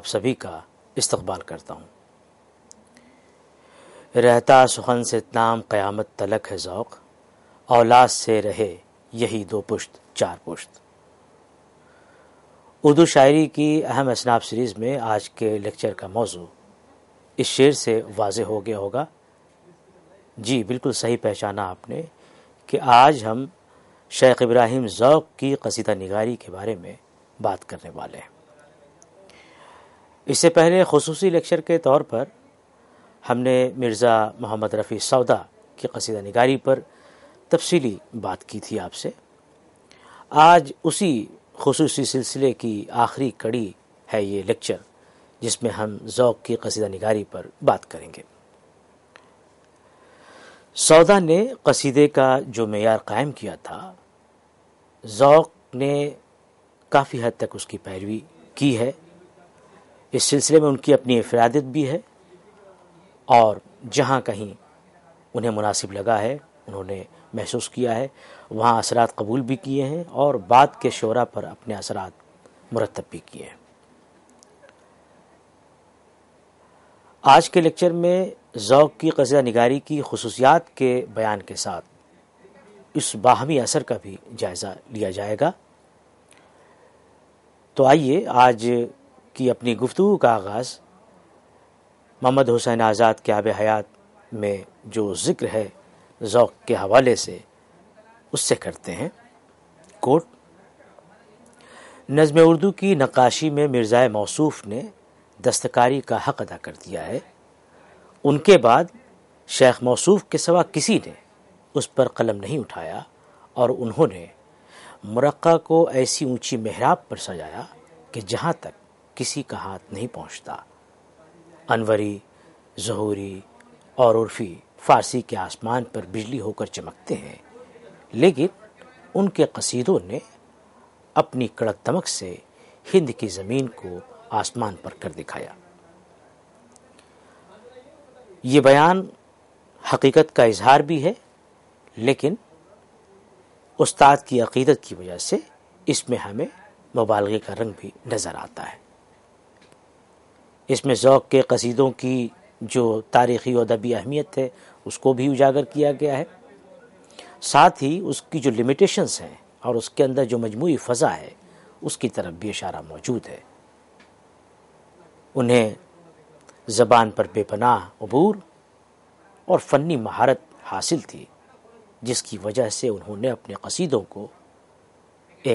आप सभी का इस्तकबाल करता हूँ रहता सुखन से नाम क़यामत तलक है ज़ौक़ औलाद से रहे यही दो पुश्त चार पुश्त उर्दू शायरी की अहम असनाब सीरीज़ में आज के लेक्चर का मौजू इस शेर से वाज हो गया होगा जी बिल्कुल सही पहचाना आपने कि आज हम शेख इब्राहिम ज़ौक़ की कसीदा निगारी के बारे में बात करने वाले हैं इससे पहले खसूस लेक्चर के तौर पर हमने मिर्ज़ा मोहम्मद रफ़ी सौदा की कसीदा नगारी पर तफसीली बात की थी आपसे आज उसी खसूसी सिलसिले की आखिरी कड़ी है ये लेक्चर जिसमें हम ओक़ की कसीदा नगारी पर बात करेंगे सौदा ने कसीदे का जो मैार कायम किया था ज़ौक ने काफ़ी हद तक उसकी पैरवी की है इस सिलसिले में उनकी अपनी इफरादित भी है और जहाँ कहीं उन्हें मुनासिब लगा है उन्होंने महसूस किया है वहाँ असरात कबूल भी किए हैं और बाद के शोरा पर अपने असरात मुरतब भी किए हैं आज के लेक्चर में ज़ौक की कज़ा निगारी की खसूसियात के बयान के साथ इस बाहमी असर का भी जायज़ा लिया जाएगा तो आइए आज की अपनी गुफ्तु का आगाज़ मोहम्मद हुसैन आज़ाद के आब हयात में जो ज़िक्र है ज़ौक़ के हवाले से उससे करते हैं कोट नज़म उर्दू की नक्काशी में मिर्ज़ा मौसूफ ने दस्तकारी का हक अदा कर दिया है उनके बाद शेख मौसूफ के सवा किसी ने उस पर कलम नहीं उठाया और उन्होंने मुरक़ा को ऐसी ऊंची मेहराब पर सजाया कि जहाँ तक किसी का हाथ नहीं पहुंचता अनवरी जहूरी और उर्फी फारसी के आसमान पर बिजली होकर चमकते हैं लेकिन उनके कसीदों ने अपनी कड़क दमक से हिंद की ज़मीन को आसमान पर कर दिखाया ये बयान हकीकत का इजहार भी है लेकिन उस्ताद की अकीदत की वजह से इसमें हमें मबालगे का रंग भी नज़र आता है इसमें ज़ौक़ के कसीदों की जो तारीख़ी और अदबी अहमियत है उसको भी उजागर किया गया है साथ ही उसकी जो लिमिटेशंस हैं और उसके अंदर जो मजमू फ़ज़ा है उसकी तरफ भी इशारा मौजूद है उन्हें ज़बान पर बेपनाह अबूर और फ़नी महारत हासिल थी जिसकी वजह से उन्होंने अपने कसीदों को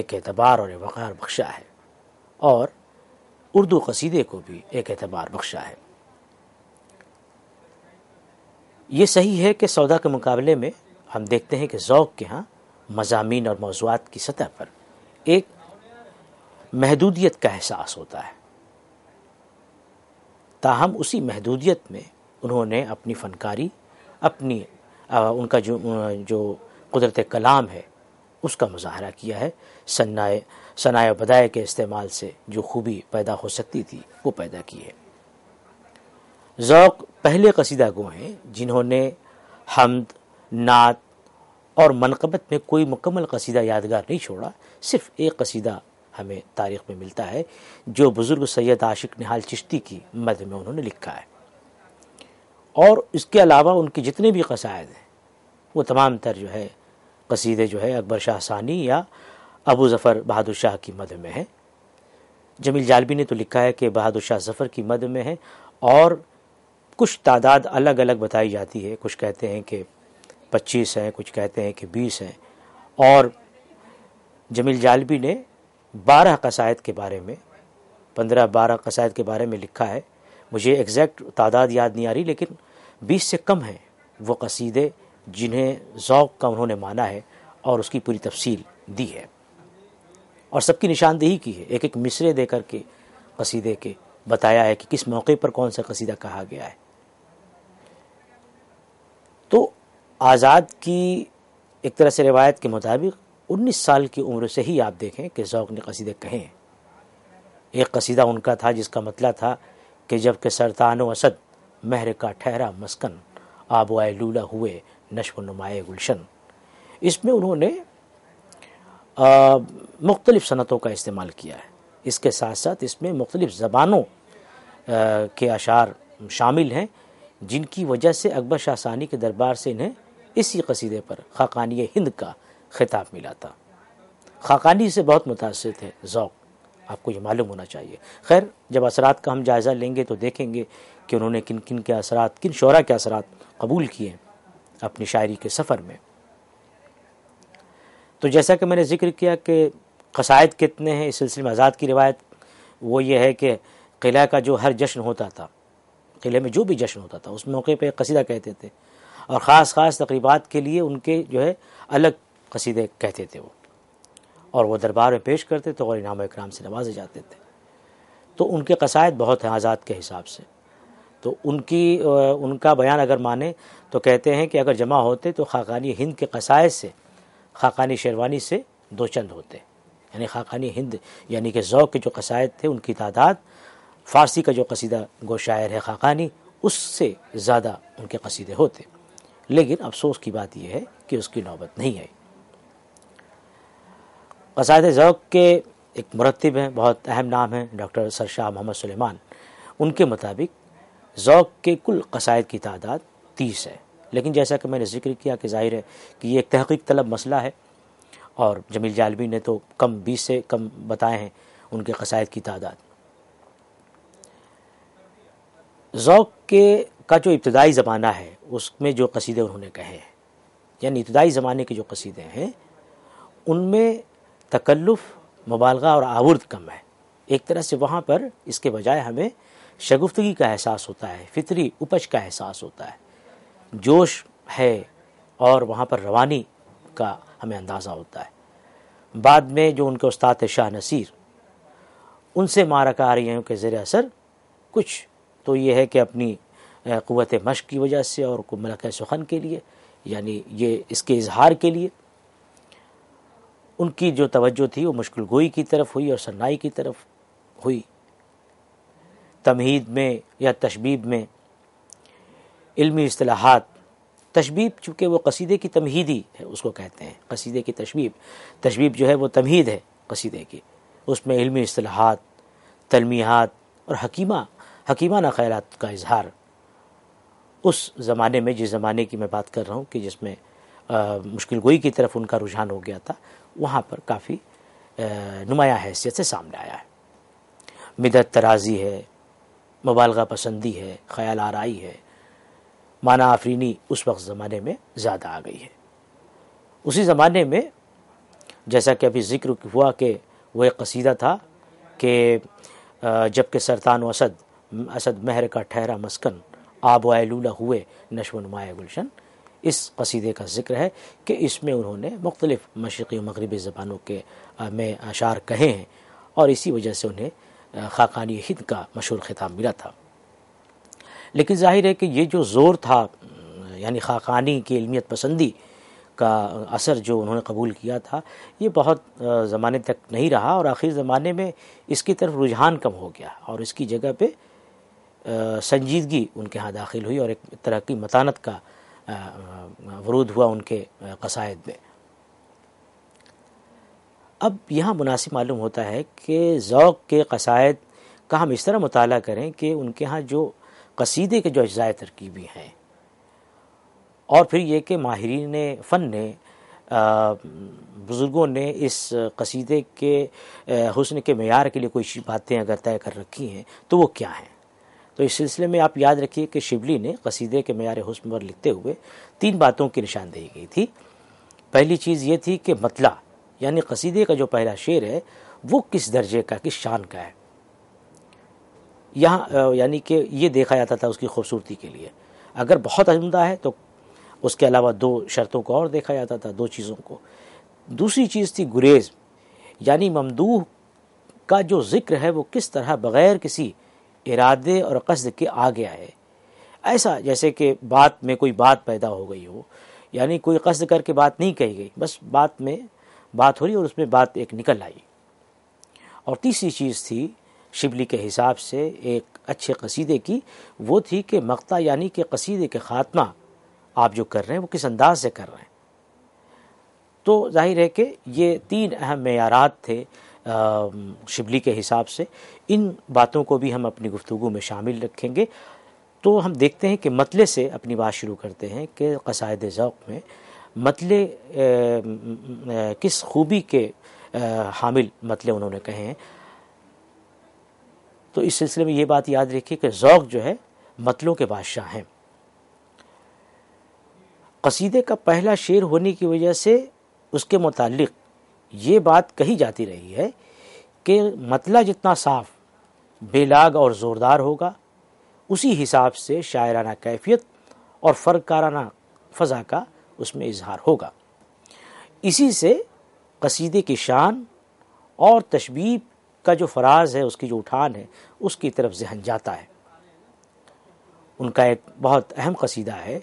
एक एतबार और वक़ार बख्शा है और उर्दू कसीदे को भी एक एतबार बख्शा है ये सही है कि सौदा के मुकाबले में हम देखते हैं कि ओक़ के यहाँ मजामी और मौजूद की सतह पर एक महदूदियत का एहसास होता है ताहम उसी महदूदियत में उन्होंने अपनी फनकारी अपनी आ, उनका जो जो कुदरत कलाम है उसका मुजाहरा किया है सन्नाए सनाए बदाए के इस्तेमाल से जो खूबी पैदा हो सकती थी वो पैदा की है ज़ौक पहले कसीदा गो हैं जिन्होंने हमद नात और मनकबत में कोई मुकम्मल कसीदा यादगार नहीं छोड़ा सिर्फ एक कसीदा हमें तारीख में मिलता है जो बुज़ुर्ग सैयद आशिक निहाल चिश्ती की मद में उन्होंने लिखा है और इसके अलावा उनके जितने भी कसायद हैं वो तमाम तर जो है कसीदे जो है अकबर शाह सानी या अबू ज़फ़र बहादुर शाह की मद में है जमील जालबी ने तो लिखा है कि बहादुर शाह ज़फ़र की मद में है और कुछ तादाद अलग अलग बताई जाती है कुछ कहते हैं कि पच्चीस हैं कुछ कहते हैं कि बीस हैं और जमील जालबी ने बारह कसायद के बारे में पंद्रह बारह कसायद के बारे में लिखा है मुझे एग्जैक्ट तादाद याद नहीं आ रही लेकिन बीस से कम हैं वो कसीदे जिन्हें ज़ौक़ का उन्होंने माना है और उसकी पूरी तफसील दी है और सबकी निशानदेही की है एक एक मिसरे दे करके कसीदे के बताया है कि किस मौके पर कौन सा कसीदा कहा गया है तो आज़ाद की एक तरह से रिवायत के मुताबिक 19 साल की उम्र से ही आप देखें कि ज़ौक़ ने कसीदे कहे हैं एक कसीदा उनका था जिसका मतलब था कि जब के सरतान असद महर का ठहरा मस्कन आबोए लूला हुए नशो नुमाए गुलशन इसमें उन्होंने मुख्तलिफ़ सनतों का इस्तेमाल किया है इसके साथ साथ इसमें मुख्तलिफ़ ज़बानों के अशार शामिल हैं जिनकी वजह से अकबर शाह सानी के दरबार से इन्हें इसी कसीदे पर खाकानी हिंद का खिताब मिला था खाकानी से बहुत मुतासर थे ओक आपको ये मालूम होना चाहिए खैर जब असरात का हम जायज़ा लेंगे तो देखेंगे कि उन्होंने किन किन के असरात किन शरा के असरात कबूल किए हैं अपनी शायरी के सफ़र में तो जैसा कि मैंने जिक्र किया कि कसायद कितने हैं इस सिलसिले में आज़ाद की रिवायत वो ये है कि किला का जो हर जश्न होता था किले में जो भी जश्न होता था उस मौके पर कसीदा कहते थे और ख़ास ख़ास तकरीबात के लिए उनके जो है अलग कसीदे कहते थे वो और वो दरबार में पेश करते थे और इनाम इक्राम से नवाजे जाते थे तो उनके कसायद बहुत हैं आज़ाद के हिसाब से तो उनकी उनका बयान अगर माने तो कहते हैं कि अगर जमा होते तो खाकानी हिंद के कसाय से खाकानी शेरवानी से दो चंद होते यानी खाकानी हिंद यानी कि ज़ौक़ के जो कसायद थे उनकी तादाद फ़ारसी का जो कसीदा गो शायर है खाकानी उससे ज़्यादा उनके कसीदे होते लेकिन अफसोस की बात यह है कि उसकी नौबत नहीं आई कसायद ज़ौक़ के एक मरतब हैं बहुत अहम नाम हैं डॉक्टर सर शाह मोहम्मद सलेमान उनके मुताबिक ज़ौक़ के कुल कसायद की तादाद तीस है लेकिन जैसा कि मैंने जिक्र किया कि जाहिर है कि ये एक तहकीक तलब मसला है और जमील जालवी ने तो कम बीस से कम बताए हैं उनके कसायद की तादाद ज़ौक़ के का जो इब्तदाई ज़माना है उसमें जो कसीदे उन्होंने कहे हैं यानी इब्तदाई ज़माने के जो कसीदे हैं उनमें तकल्लुफ़ मबालगा और आवर्द कम है एक तरह से वहाँ पर इसके बजाय हमें शगुफ्तगी का एहसास होता है फितरी उपज का एहसास होता है जोश है और वहाँ पर रवानी का हमें अंदाज़ा होता है बाद में जो उनके उस्ताद है शाह नसीर उनसे माराकारियों के ज़र असर कुछ तो ये है कि अपनी क़वत मश की वजह से और मलक सुखन के लिए यानी ये इसके इजहार के लिए उनकी जो तवज्जो थी वो मुश्किल गोई की तरफ हुई और सन्नाई की तरफ हुई तमहीद में या तशबीब में इल्मी असलाहत तशबीब चूँकि वो कसीदे की तमहीदी है उसको कहते हैं कसीदे की तशबीब तशबीब जो है वो तमहीद है कसीदे की उसमें इल्मी असलाहत तलमीहत और हकीमा हकीमाना ख्याल का इजहार उस ज़माने में जिस ज़माने की मैं बात कर रहा हूँ कि जिसमें मुश्किल गोई की तरफ उनका रुझान हो गया था वहाँ पर काफ़ी नुमाया हैसियत से सामने आया है मिदत तराजी है मबालगा पसंदी है ख्याल आरई है माना आफरीनी उस वक्त ज़माने में ज़्यादा आ गई है उसी ज़माने में जैसा कि अभी ज़िक्र हुआ कि वो एक कसीदा था कि जबकि सरतान असद असद महर का ठहरा मस्कन आब आलूला हुए नशव नुमाया गुलशन इस कसीदे का जिक्र है कि इसमें उन्होंने मुख्तलिफ़ मशरक़ी मगरबी ज़बानों के में अशार कहे हैं और इसी वजह से उन्हें खाकानी हिंद का मशहूर ख़िताब मिला था लेकिन जाहिर है कि ये जो ज़ोर था यानी खाकानी की इलमियत पसंदी का असर जो उन्होंने कबूल किया था ये बहुत ज़माने तक नहीं रहा और आखिर ज़माने में इसकी तरफ रुझान कम हो गया और इसकी जगह पे संजीदगी उनके यहाँ दाखिल हुई और एक तरह की मतानत का वरूद हुआ उनके कसायद में अब यहाँ मुनासिब मालूम होता है कि ज़ौक़ के कसायद का हम इस तरह मुताल करें कि उनके यहाँ जो कसीदे के जो अज्जाए तरकीबी हैं और फिर ये कि माहरीन फ़न ने बुज़ुर्गों ने इस कसीदे के हसन के मैार के लिए कोई बातें अगर तय कर रखी हैं तो वो क्या हैं तो इस सिलसिले में आप याद रखिए कि शिवली ने कसीदे के मैार हसन पर लिखते हुए तीन बातों की निशानदेही की थी पहली चीज़ ये थी कि मतला यानी कसीदे का जो पहला शेर है वो किस दर्जे का किस शान का है यहाँ यानी कि ये देखा जाता था उसकी खूबसूरती के लिए अगर बहुत अजमदा है तो उसके अलावा दो शर्तों को और देखा जाता था दो चीज़ों को दूसरी चीज़ थी गुरेज यानी ममदूह का जो ज़िक्र है वो किस तरह बग़ैर किसी इरादे और कसद के आ गया है ऐसा जैसे कि बात में कोई बात पैदा हो गई हो यानी कोई कसद करके बात नहीं कही गई बस बात में बात हो रही और उसमें बात एक निकल आई और तीसरी चीज़ थी शिबली के हिसाब से एक अच्छे कसीदे की वो थी कि मक्ता यानी कि कसीदे के ख़ात्मा आप जो कर रहे हैं वो किस अंदाज से कर रहे हैं तो जाहिर है कि ये तीन अहम मैारात थे शिबली के हिसाब से इन बातों को भी हम अपनी गुफ्तु में शामिल रखेंगे तो हम देखते हैं कि मतले से अपनी बात शुरू करते हैं कि कसायद ज़ौक़ में मतले किस खूबी के हामिल मतले उन्होंने कहे हैं तो इस सिलसिले में ये बात याद रखिए कि ज़ौक जो है मतलों के बादशाह हैं कसीदे का पहला शेर होने की वजह से उसके मुतल ये बात कही जाती रही है कि मतला जितना साफ बेलाग और ज़ोरदार होगा उसी हिसाब से शायराना कैफियत और फ़र्काराना फ़ज़ा का उसमें इजहार होगा इसी से कसीदे की शान और तशबीब का जो फराज है उसकी जो उठान है उसकी तरफ जहन जाता है उनका एक बहुत अहम कसीदा है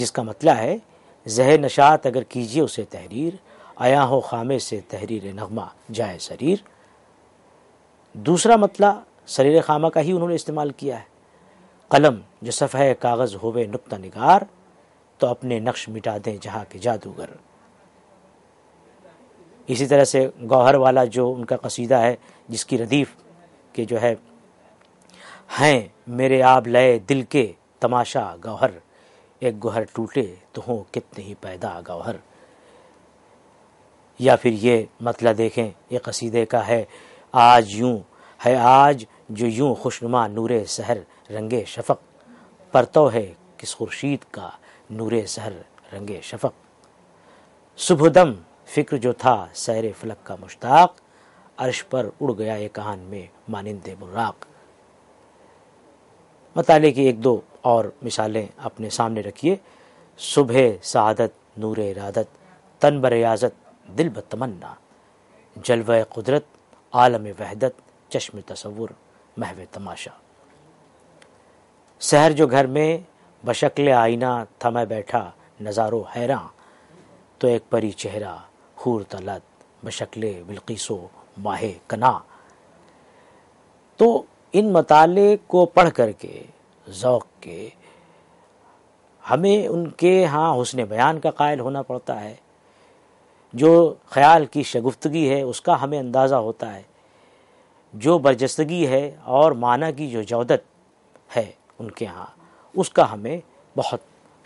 जिसका मतला है जह नशात अगर कीजिए उसे तहरीर आया हो खामे से तहरीर नगमा जाए शरीर दूसरा मतला शरीर खामा का ही उन्होंने इस्तेमाल किया है कलम जो सफ़ह कागज़ होवे नुकता नगार तो अपने नक्श मिटा दें जहाँ के जादूगर इसी तरह से गौहर वाला जो उनका कसीदा है जिसकी रदीफ के जो है हैं मेरे आप लय दिल के तमाशा गौहर एक गौहर टूटे तो हों कितने ही पैदा गौहर या फिर ये मतला देखें ये कसीदे का है आज यूं है आज जो यूं खुशनुमा नूरे सहर रंगे शफक परतो है किस खुर्शीद का नूरे सहर रंगे शफक सुबहदम फिक्र जो था सैर फलक का मुश्ताक अर्श पर उड़ गया ये कहान में मानंद बुर्राक मताले की एक दो और मिसालें अपने सामने रखिए सुबह सादत नूर इरादत तन ब रियाजत दिल बतमन्ना जलव कुदरत आलम वहदत चश्म तस्वुर महव तमाशा शहर जो घर में बशक्ल आईना था मैं बैठा नज़ारो हैरा तो एक परी चेहरा हूर तलत बशक्ल बिल्किसो माह कना तो इन मताले को पढ़ करके ओक़ के हमें उनके यहाँ हुसन बयान का कायल होना पड़ता है जो ख्याल की शगुफ्तगी है उसका हमें अंदाज़ा होता है जो बरजस्तगी है और माना की जो जौदत है उनके यहाँ उसका हमें बहुत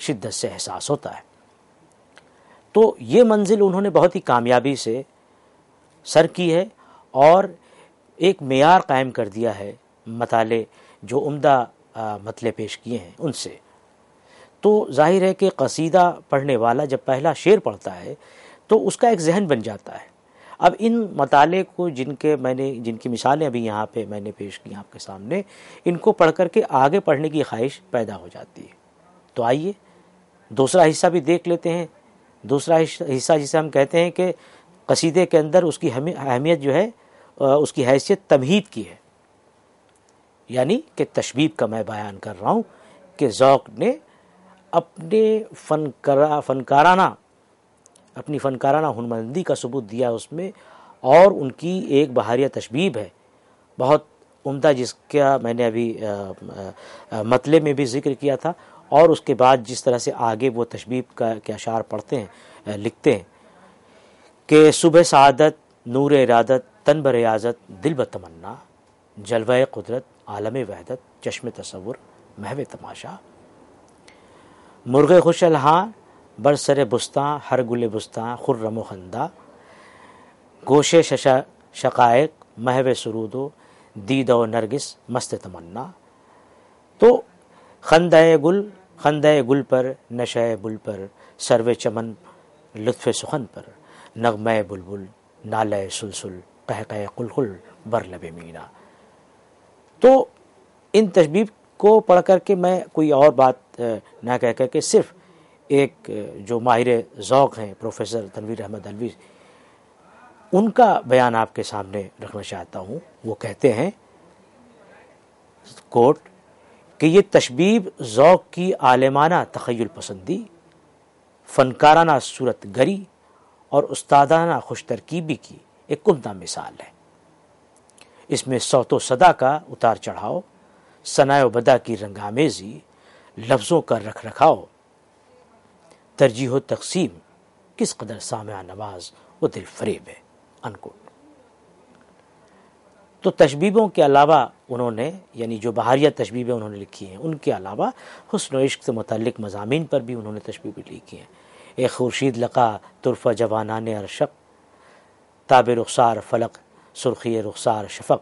शिद्दत से एहसास होता है तो ये मंजिल उन्होंने बहुत ही कामयाबी से सर की है और एक मैार कायम कर दिया है मताले जो उम्दा मतले पेश किए हैं उनसे तो जाहिर है कि कसीदा पढ़ने वाला जब पहला शेर पढ़ता है तो उसका एक जहन बन जाता है अब इन मताले को जिनके मैंने जिनकी मिसालें अभी यहाँ पे मैंने पेश की आपके सामने इनको पढ़ करके आगे पढ़ने की ख्वाहिश पैदा हो जाती है तो आइए दूसरा हिस्सा भी देख लेते हैं दूसरा हिस्सा जिसे हम कहते हैं कि कसीदे के अंदर उसकी अहमियत जो है उसकी हैसियत तमहीद की है यानी कि तशबीब का मैं बयान कर रहा हूँ कि ओक़ ने अपने फनकरा फनकाराना अपनी फ़नकाराना हनमंदी का सबूत दिया उसमें और उनकी एक बहारिया तशबीब है बहुत उमदा जिसका मैंने अभी मतले में भी जिक्र किया था और उसके बाद जिस तरह से आगे वो तशबीब का के अशार पढ़ते हैं लिखते हैं कि सुबह सदत नूर इरादत ब रियाजत दिल बतमन्ना जलवा कुदरत आलम वहदत चश्म तस्वुर महव तमाशा मुर्ग खुश हाँ बरसर बुस्ता हर गुल बुस्ता खुर्रम खंदा गोशे शशा शकायक महव सरूदो दीद व नरगिस मस्त तमन्ना तो खंद गुल खंद गुल पर नश बुल पर सर्व चमन लुत्फ़ सुखन पर नगम बुलबुल नाल सुलसुल कह कह कुलकुल बर लब मीना तो इन तशबीब को पढ़ कर के मैं कोई और बात ना कह कर के सिर्फ़ एक जो माहिर ओक़ हैं प्रोफेसर तनवीर अहमद अलवी उनका बयान आपके सामने रखना चाहता हूँ वो कहते हैं कोर्ट कि ये तशबीब ओक की आलमाना तखयल पसंदी फनकाराना सूरत गरी और उस्तादाना खुश तरकीबी की एक कुंदा मिसाल है इसमें सौतो सदा का उतार चढ़ाओ सनाय बदा की रंगामेज़ी लफ्ज़ों का रख रखाव तरजीह तकसीम किस कदर सामع नवाज व दिल फरेब है अनकोट तो तशबीबों के अलावा उन्होंने यानी जो बाहरिया तशबीबें उन्होंने लिखी हैं उनके अलावा हसन इश्क से मतलब मजामी पर भी उन्होंने तशबीबें लिखी हैं ए खुर्शीद लका जवाना ने अरशक ताब रुखसार फलक सुर्खी रुखसार शफक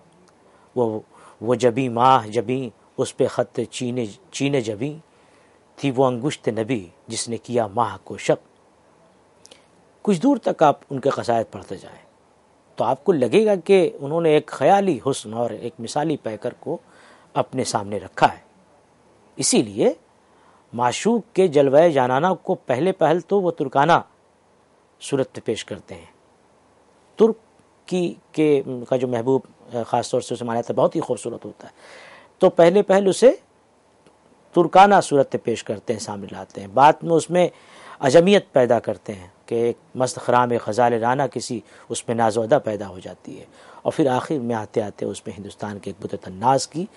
वो वो जबी माह जबी उस पर ख़त चीने चीने जबी थी वो अंगुश्त नबी जिसने किया माह को शक कुछ दूर तक आप उनके कसायद पढ़ते जाएं तो आपको लगेगा कि उन्होंने एक ख्याली हुस्न और एक मिसाली पैकर को अपने सामने रखा है इसीलिए माशूक के जलवाए जानाना को पहले पहल तो वो तुर्काना सूरत पेश करते हैं तुर्क की के का जो महबूब ख़ास तौर से उसे माना जाता है बहुत ही खूबसूरत होता है तो पहले पहल उसे तुर्काना सूरत पेश करते हैं सामने लाते हैं बाद में उसमें अजमियत पैदा करते हैं कि एक मस्त खराम खजाल राना किसी उसमें नाजोदा पैदा हो जाती है और फिर आखिर में आते आते उसमें हिंदुस्तान के एक बुतनाज की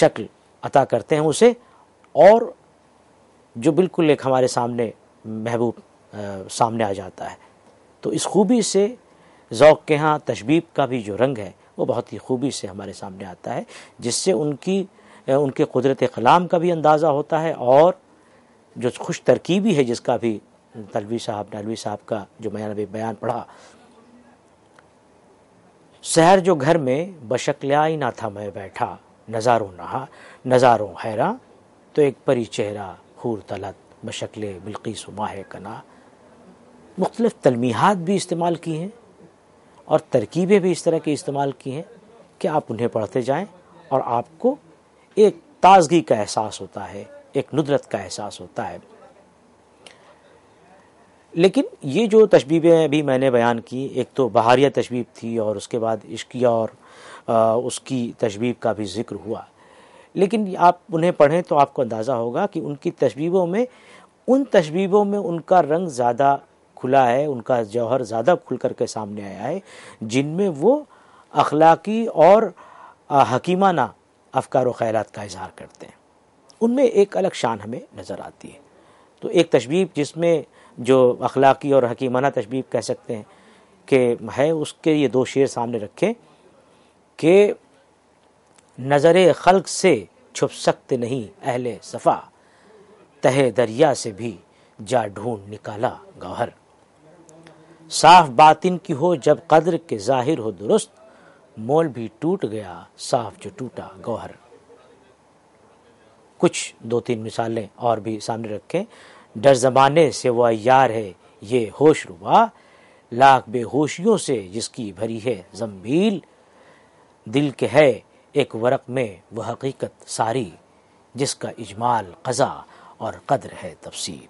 शक्ल अता करते हैं उसे और जो बिल्कुल एक हमारे सामने महबूब सामने आ जाता है तो इस खूबी से ओक़ के यहाँ तशबीब का भी जो रंग है वो बहुत ही खूबी से हमारे सामने आता है जिससे उनकी उनके कुदरत कलाम का भी अंदाज़ा होता है और जो खुश तरकीबी है जिसका भी तलवी साहब नलवी साहब का जो मैं अभी बयान पढ़ा शहर जो घर में बशक ना था मैं बैठा नज़ारों नहा नज़ारों हैरा तो एक परी चेहरा हूर तलत बशकल बिल्किस माह कना मुख्तलिफ़ तलमीहत भी इस्तेमाल की हैं और तरकीबें भी इस तरह की इस्तेमाल की हैं कि आप उन्हें पढ़ते जाएँ और आपको एक ताजगी का एहसास होता है एक नुदरत का एहसास होता है लेकिन ये जो तशबीबें अभी मैंने बयान की एक तो बहारिया तशबीब थी और उसके बाद इश्किया और आ, उसकी तशबीब का भी जिक्र हुआ लेकिन आप उन्हें पढ़ें तो आपको अंदाज़ा होगा कि उनकी तशबीबों में उन तशबीबों में उनका रंग ज़्यादा खुला है उनका जौहर ज़्यादा खुल कर के सामने आया है जिनमें वो अखलाकी और हकीमाना अफकार व ख्याल का इजहार करते हैं उनमें एक अलग शान हमें नज़र आती है तो एक तशबीब जिसमें जो अखलाकी और हकीमाना तशबीब कह सकते हैं कि है उसके ये दो शेर सामने रखें कि नज़र खल्क से छुप सकते नहीं अहले सफ़ा तह दरिया से भी जा ढूंढ निकाला गौहर साफ बातिन की हो जब कद्र के जाहिर हो दुरुस्त मोल भी टूट गया साफ जो टूटा गौहर कुछ दो तीन मिसालें और भी सामने रखें डर जमाने से वह यार है ये होश रुबा लाख बेहोशियों से जिसकी भरी है जम्बील दिल के है एक वरक में वह हकीकत सारी जिसका इजमाल कज़ा और कदर है तफसील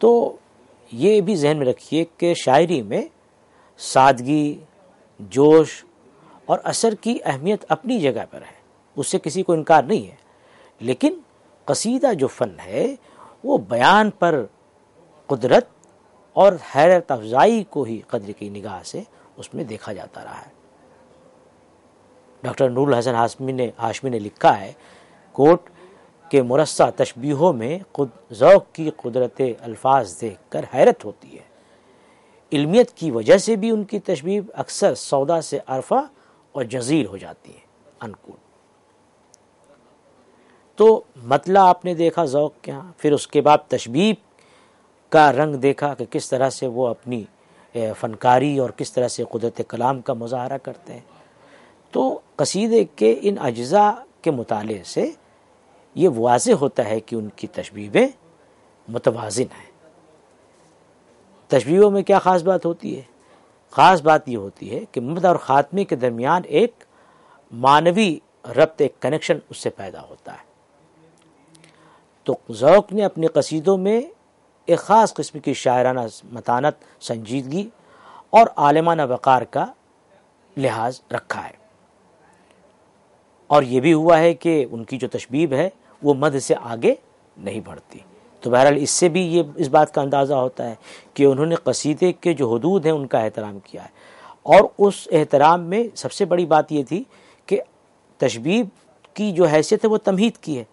तो ये भी जहन में रखिए कि शायरी में सादगी जोश और असर की अहमियत अपनी जगह पर है उससे किसी को इनकार नहीं है लेकिन कसीदा जो फ़न है वो बयान पर कुदरत और हैरत अफजाई को ही कदर की निगाह से उसमें देखा जाता रहा है डॉक्टर नूरुल हसन हाशमी ने हाशमी ने लिखा है कोट के मुरसा तशबीहों में खुद की कुदरत अल्फाज देख कर हैरत होती है इल्मियत की वजह से भी उनकी तशबीब अक्सर सौदा से अरफा और जजीर हो जाती है अनकूल तो मतला आपने देखा ज़ौक़ क्या फिर उसके बाद तशबीब का रंग देखा कि किस तरह से वो अपनी फ़नकारी और किस तरह से कुदरत कलाम का मुजाहरा करते हैं तो कसीदे के इन अज्जा के मुताले से ये वाज होता है कि उनकी तशबीबें मतवाजन हैं तशबीहों में क्या ख़ास बात होती है ख़ास बात यह होती है कि मुबदा और ख़ात्मे के दरमियान एक मानवी रब्त एक कनेक्शन उससे पैदा होता है तो ज़ौक ने अपने कसीदों में एक ख़ास किस्म की शायराना मतानत संजीदगी और आलमाना वक़ार का लिहाज रखा है और ये भी हुआ है कि उनकी जो तशबीब है वो मद से आगे नहीं बढ़ती तो बहरहाल इससे भी ये इस बात का अंदाज़ा होता है कि उन्होंने कसीदे के जो हदूद हैं उनका एहतराम किया है और उस एहतराम में सबसे बड़ी बात यह थी कि तशबीब की जो हैसियत है वो तमहीद की है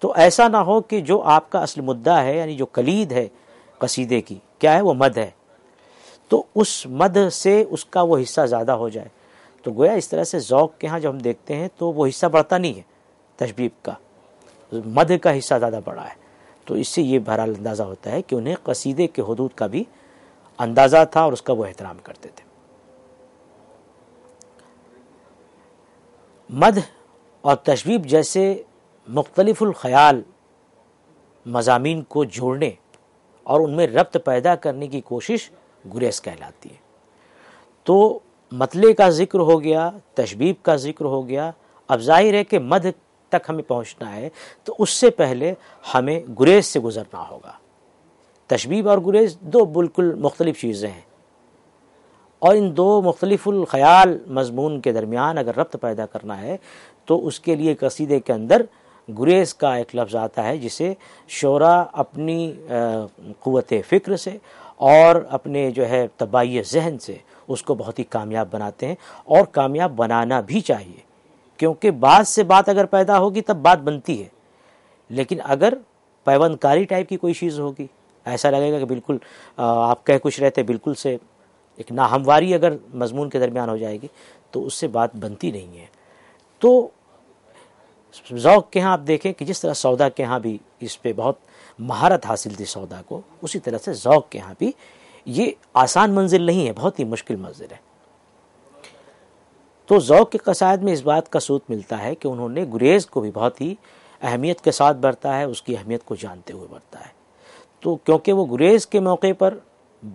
तो ऐसा ना हो कि जो आपका असल मुद्दा है यानी जो कलीद है कसीदे की क्या है वो मद है तो उस मद से उसका वो हिस्सा ज़्यादा हो जाए तो गोया इस तरह से ओक़ के यहाँ जब हम देखते हैं तो वो हिस्सा बढ़ता नहीं है तशबीब का मध का हिस्सा ज़्यादा बढ़ा है तो इससे ये बहरहाल अंदाज़ा होता है कि उन्हें कसीदे के हदूद का भी अंदाज़ा था और उसका वो एहतराम करते थे मद और तशवीब जैसे ख्याल मजामी को जोड़ने और उनमें रब्त पैदा करने की कोशिश गुरेज कहलाती है तो मतले का ज़िक्र हो गया तशबीब का ज़िक्र हो गया अब जाहिर है कि मध तक हमें पहुंचना है तो उससे पहले हमें गुरेज से गुजरना होगा तशबीब और गुरेज दो बिल्कुल मुख्तलिफ चीज़ें हैं और इन दो ख्याल मजमून के दरमियान अगर रब्त पैदा करना है तो उसके लिए कसीदे के अंदर गुरेज का एक लफ्ज़ आता है जिसे शोरा अपनी क़वत फ़िक्र से और अपने जो है तबाही जहन से उसको बहुत ही कामयाब बनाते हैं और कामयाब बनाना भी चाहिए क्योंकि बात से बात अगर पैदा होगी तब बात बनती है लेकिन अगर पैबंदकारी टाइप की कोई चीज़ होगी ऐसा लगेगा कि बिल्कुल आप कह कुछ रहते बिल्कुल से एक नाहमवारी अगर मजमून के दरमियान हो जाएगी तो उससे बात बनती नहीं है तो के यहाँ आप देखें कि जिस तरह सौदा के यहाँ भी इस पर बहुत महारत हासिल थी सौदा को उसी तरह से ज़ौक़ के यहाँ भी ये आसान मंजिल नहीं है बहुत ही मुश्किल मंजिल है तो ज़ौक़ के कसायद में इस बात का सूत मिलता है कि उन्होंने गुरेज़ को भी बहुत ही अहमियत के साथ बरता है उसकी अहमियत को जानते हुए बरता है तो क्योंकि वो गुरेज़ के मौके पर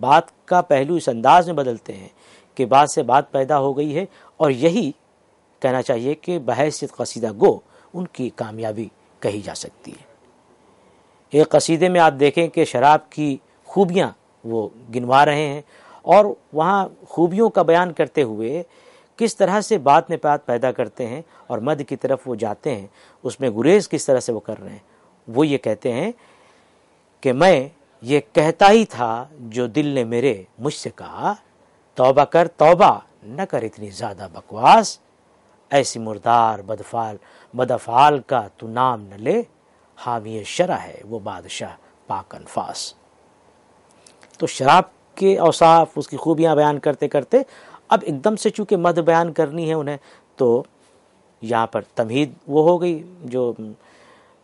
बात का पहलू इस अंदाज में बदलते हैं कि बात से बात पैदा हो गई है और यही कहना चाहिए कि बहसीत कसीदा गो उनकी कामयाबी कही जा सकती है एक कसीदे में आप देखें कि शराब की खूबियाँ वो गिनवा रहे हैं और वहाँ खूबियों का बयान करते हुए किस तरह से बात निपात पैदा करते हैं और मद की तरफ वो जाते हैं उसमें गुरेज किस तरह से वो कर रहे हैं वो ये कहते हैं कि मैं ये कहता ही था जो दिल ने मेरे मुझसे कहा तौबा कर तौबा न कर इतनी ज़्यादा बकवास ऐसी मुर्दार बदफाल बदफाल का तू नाम न ले हामी शरा है वो बादशाह पाक अनफास तो शराब के औसाफ उसकी खूबियाँ बयान करते करते अब एकदम से चूंकि मद बयान करनी है उन्हें तो यहाँ पर तमहीद वो हो गई जो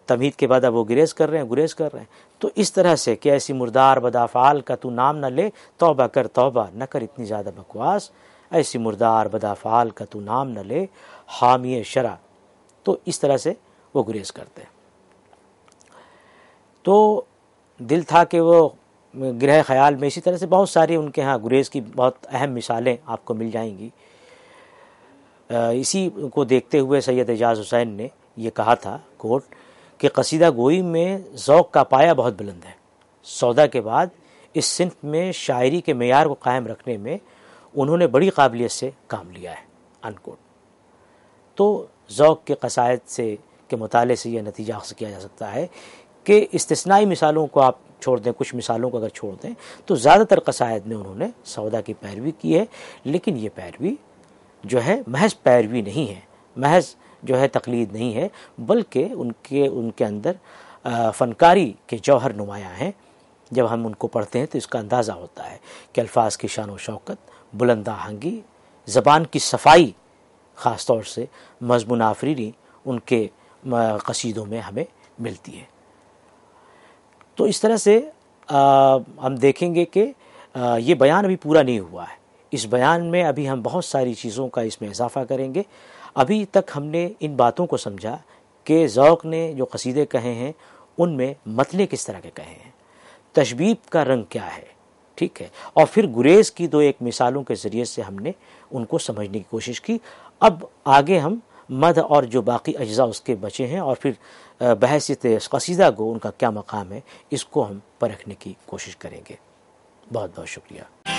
तमहीद के बाद अब वो गुरेज कर रहे हैं गुरेज कर रहे हैं तो इस तरह से कि ऐसी मुर्दार बदाफाल का तू नाम ना ले तोबा कर तोबा न कर इतनी ज़्यादा बकवास ऐसी मुर्दार बदाफाल का तू नाम न ले हामी शरा तो इस तरह से वो गुरेज करते हैं तो दिल था कि वो गृह ख्याल में इसी तरह से बहुत सारे उनके यहाँ गुरेज की बहुत अहम मिसालें आपको मिल जाएंगी इसी को देखते हुए सैयद एजाज हुसैन ने ये कहा था कोर्ट कि कसीदा गोई में ओक़ का पाया बहुत बुलंद है सौदा के बाद इस सिंफ में शायरी के मैार को कायम रखने में उन्होंने बड़ी काबिलियत से काम लिया है अनकोट तो ओक़ के कसायद से के मताले से यह नतीजा अक्स किया जा सकता है के इस्तनाई मिसालों को आप छोड़ दें कुछ मिसालों को अगर छोड़ दें तो ज़्यादातर कसायद में उन्होंने सौदा की पैरवी की है लेकिन ये पैरवी जो है महज पैरवी नहीं है महज जो है तकलीद नहीं है बल्कि उनके उनके अंदर फ़नकारी के जौहर नुमाया हैं जब हम उनको पढ़ते हैं तो इसका अंदाज़ा होता है कि अल्फाज की शान व शौकत बुलंद आहंगी ज़बान की सफाई ख़ास तौर से मजमून आफरीनी उनके कसीदों में हमें मिलती है तो इस तरह से आ, हम देखेंगे कि ये बयान अभी पूरा नहीं हुआ है इस बयान में अभी हम बहुत सारी चीज़ों का इसमें इजाफा करेंगे अभी तक हमने इन बातों को समझा कि ज़ौक़ ने जो कसीदे कहे हैं उनमें मतले किस तरह के कहे हैं तशबीब का रंग क्या है ठीक है और फिर गुरेज की दो एक मिसालों के ज़रिए से हमने उनको समझने की कोशिश की अब आगे हम मद और जो बाकी अज्जा उसके बचे हैं और फिर बहसीत कसीदा को उनका क्या मकाम है इसको हम परखने की कोशिश करेंगे बहुत बहुत शुक्रिया